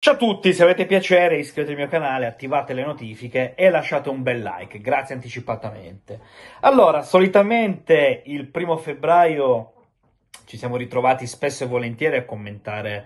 Ciao a tutti, se avete piacere iscrivetevi al mio canale, attivate le notifiche e lasciate un bel like, grazie anticipatamente. Allora, solitamente il primo febbraio ci siamo ritrovati spesso e volentieri a commentare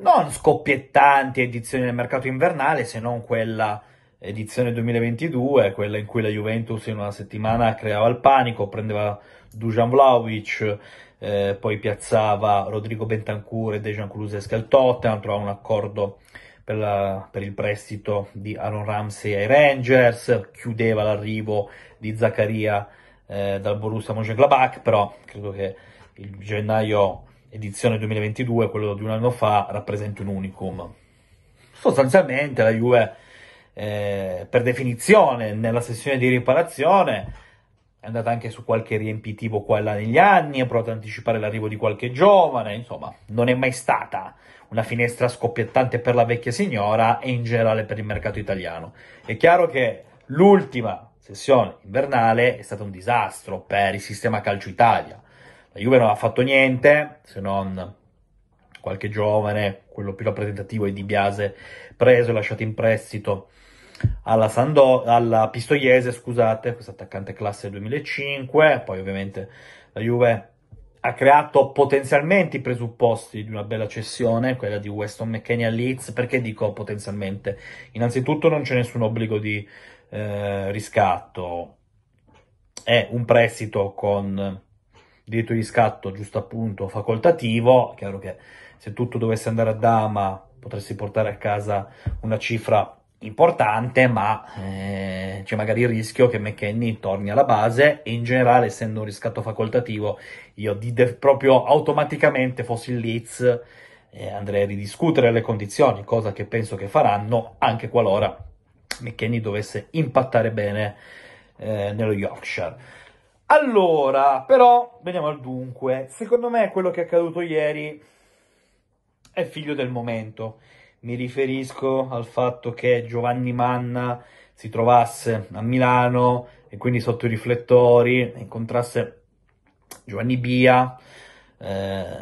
non scoppiettanti edizioni del mercato invernale, se non quella edizione 2022, quella in cui la Juventus in una settimana creava il panico, prendeva Dujan Vlaovic, eh, poi piazzava Rodrigo Bentancur e Dejan Kulusesca al Tottenham, trovava un accordo per, la, per, il prestito di Aaron Ramsey ai Rangers, chiudeva l'arrivo di Zaccaria eh, dal Borussia Mönchengladbach, però credo che il gennaio edizione 2022, quello di un anno fa, rappresenti un unicum. Sostanzialmente la Juve, eh, per definizione, nella sessione di riparazione è andata anche su qualche riempitivo qua e là negli anni, ha provato ad anticipare l'arrivo di qualche giovane, insomma, non è mai stata una finestra scoppiettante per la vecchia signora e in generale per il mercato italiano. È chiaro che l'ultima sessione invernale è stata un disastro per il sistema calcio Italia. La Juve non ha fatto niente, se non qualche giovane, quello più rappresentativo è Di Biase, preso e lasciato in prestito alla, Sando- alla Pistoiese, scusate, questo attaccante classe 2005, poi ovviamente la Juve ha creato potenzialmente i presupposti di una bella cessione, quella di Weston McKennie a Leeds, perché dico potenzialmente? Innanzitutto non c'è nessun obbligo di eh, riscatto, è un prestito con diritto di riscatto giusto appunto facoltativo, chiaro che se tutto dovesse andare a dama potresti portare a casa una cifra importante, ma eh, c'è magari il rischio che McKenny torni alla base e in generale, essendo un riscatto facoltativo, io def- proprio automaticamente fossi il Leeds eh, andrei a ridiscutere le condizioni, cosa che penso che faranno anche qualora McKenny dovesse impattare bene eh, nello Yorkshire. Allora, però, veniamo al dunque. Secondo me quello che è accaduto ieri è figlio del momento mi riferisco al fatto che Giovanni Manna si trovasse a Milano e quindi sotto i riflettori incontrasse Giovanni Bia. Eh,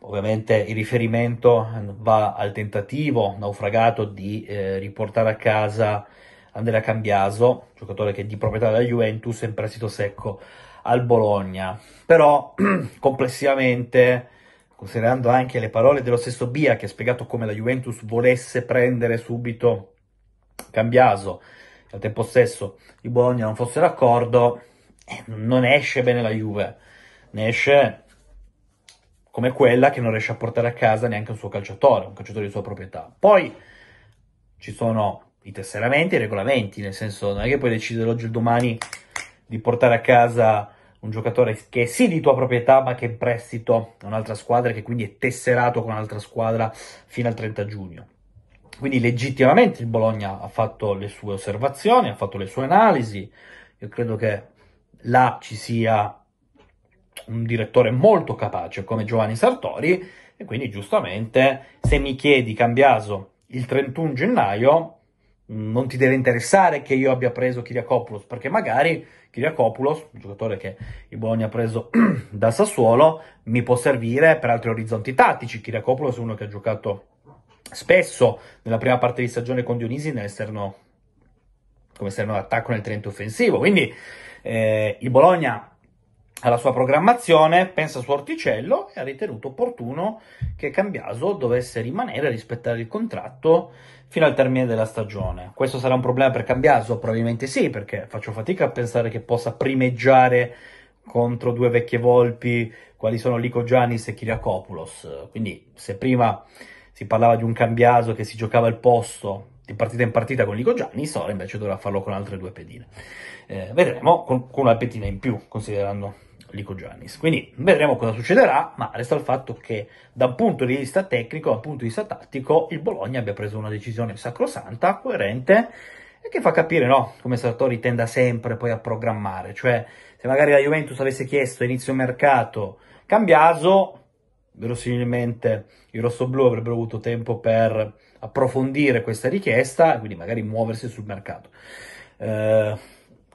ovviamente il riferimento va al tentativo naufragato di eh, riportare a casa Andrea Cambiaso, giocatore che è di proprietà della Juventus, in prestito secco al Bologna. Però complessivamente considerando anche le parole dello stesso Bia che ha spiegato come la Juventus volesse prendere subito Cambiaso e al tempo stesso i Bologna non fosse d'accordo, eh, non esce bene la Juve, ne esce come quella che non riesce a portare a casa neanche un suo calciatore, un calciatore di sua proprietà. Poi ci sono i tesseramenti e i regolamenti, nel senso non è che puoi decidere oggi o domani di portare a casa un giocatore che è sì di tua proprietà ma che è in prestito a un'altra squadra e che quindi è tesserato con un'altra squadra fino al 30 giugno. Quindi legittimamente il Bologna ha fatto le sue osservazioni, ha fatto le sue analisi, io credo che là ci sia un direttore molto capace come Giovanni Sartori e quindi giustamente se mi chiedi Cambiaso il 31 gennaio non ti deve interessare che io abbia preso Kiriakopoulos, perché magari Kiriakopoulos, un giocatore che il Bologna ha preso dal Sassuolo, mi può servire per altri orizzonti tattici. Kiriakopoulos è uno che ha giocato spesso nella prima parte di stagione con Dionisi nell'esterno, come esterno d'attacco nel Trento offensivo, quindi eh, il Bologna alla sua programmazione, pensa su Orticello e ha ritenuto opportuno che Cambiaso dovesse rimanere e rispettare il contratto fino al termine della stagione. Questo sarà un problema per Cambiaso? Probabilmente sì, perché faccio fatica a pensare che possa primeggiare contro due vecchie volpi quali sono Lico Giannis e Kiriakopoulos. Quindi se prima si parlava di un Cambiaso che si giocava il posto di partita in partita con Lico Giannis, ora invece dovrà farlo con altre due pedine. Eh, vedremo con, con una pedina in più, considerando Lico Giannis. Quindi vedremo cosa succederà, ma resta il fatto che da un punto di vista tecnico, da un punto di vista tattico, il Bologna abbia preso una decisione sacrosanta, coerente, e che fa capire no, come Sartori tenda sempre poi a programmare. Cioè, se magari la Juventus avesse chiesto a inizio mercato Cambiaso, verosimilmente i rossoblù avrebbero avuto tempo per approfondire questa richiesta quindi magari muoversi sul mercato. Eh,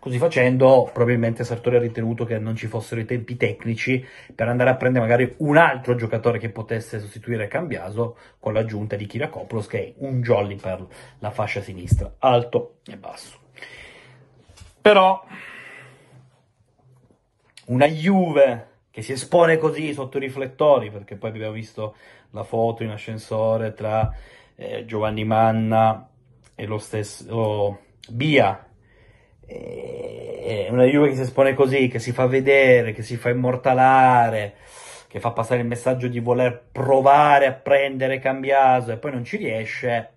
Così facendo, probabilmente Sartori ha ritenuto che non ci fossero i tempi tecnici per andare a prendere magari un altro giocatore che potesse sostituire Cambiaso con l'aggiunta di Kirakopoulos, che è un jolly per la fascia sinistra, alto e basso. Però una Juve che si espone così sotto i riflettori, perché poi abbiamo visto la foto in ascensore tra eh, Giovanni Manna e lo stesso oh, Bia. Eh, eh, una Juve che si espone così, che si fa vedere, che si fa immortalare, che fa passare il messaggio di voler provare a prendere Cambiaso e poi non ci riesce,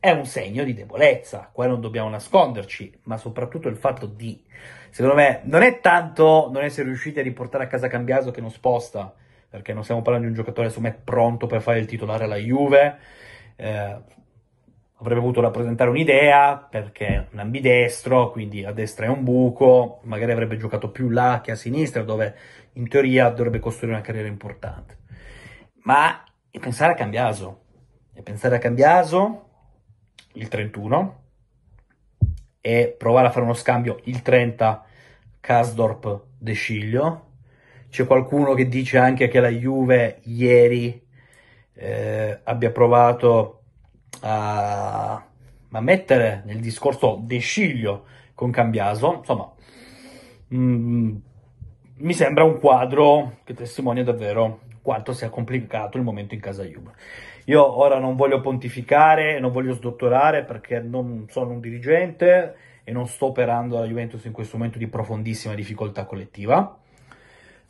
è un segno di debolezza, qua non dobbiamo nasconderci, ma soprattutto il fatto di, secondo me, non è tanto non essere riusciti a riportare a casa Cambiaso che non sposta, perché non stiamo parlando di un giocatore, insomma, pronto per fare il titolare alla Juve, eh, avrebbe potuto rappresentare un'idea perché è un ambidestro, quindi a destra è un buco, magari avrebbe giocato più là che a sinistra, dove in teoria dovrebbe costruire una carriera importante. Ma pensare a Cambiaso, e pensare a Cambiaso il 31 e provare a fare uno scambio il 30 Casdorp De Sciglio. C'è qualcuno che dice anche che la Juve ieri eh, abbia provato a, mettere nel discorso De Sciglio con Cambiaso, insomma, mh, mm, mi sembra un quadro che testimonia davvero quanto sia complicato il momento in casa Juve. Io ora non voglio pontificare, non voglio sdottorare perché non sono un dirigente e non sto operando la Juventus in questo momento di profondissima difficoltà collettiva.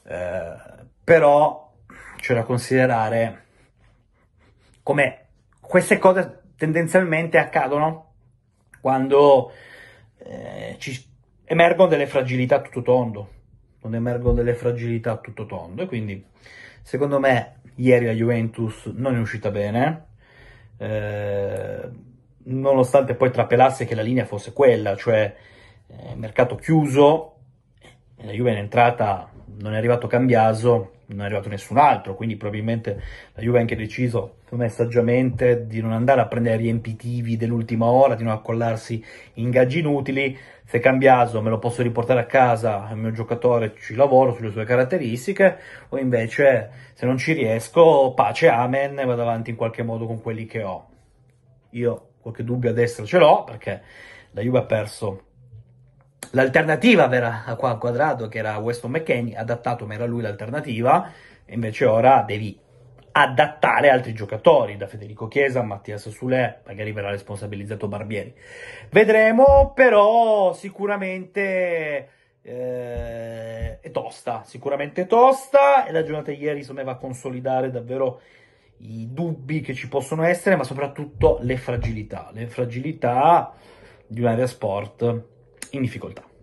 Eh, però c'è da considerare come queste cose tendenzialmente accadono quando eh, ci emergono delle fragilità a tutto tondo, quando emergono delle fragilità a tutto tondo e quindi secondo me ieri la Juventus non è uscita bene, eh, nonostante poi trapelasse che la linea fosse quella, cioè eh, mercato chiuso, la Juve è entrata, non è arrivato Cambiaso, non è arrivato nessun altro, quindi probabilmente la Juve ha anche deciso, come saggiamente, di non andare a prendere riempitivi dell'ultima ora, di non accollarsi in ingaggi inutili. Se Cambiaso me lo posso riportare a casa, il mio giocatore ci lavoro sulle sue caratteristiche, o invece se non ci riesco, pace, amen, vado avanti in qualche modo con quelli che ho. Io qualche dubbio a destra ce l'ho perché la Juve ha perso L'alternativa vera a quadrato che era Weston McKennie, adattato, ma era lui l'alternativa, invece ora devi adattare altri giocatori, da Federico Chiesa a Mattia Sassulè, magari verrà responsabilizzato Barbieri. Vedremo, però sicuramente eh, è tosta, sicuramente è tosta, e la giornata di ieri insomma va a consolidare davvero i dubbi che ci possono essere, ma soprattutto le fragilità, le fragilità di un'area sport in difficoltà.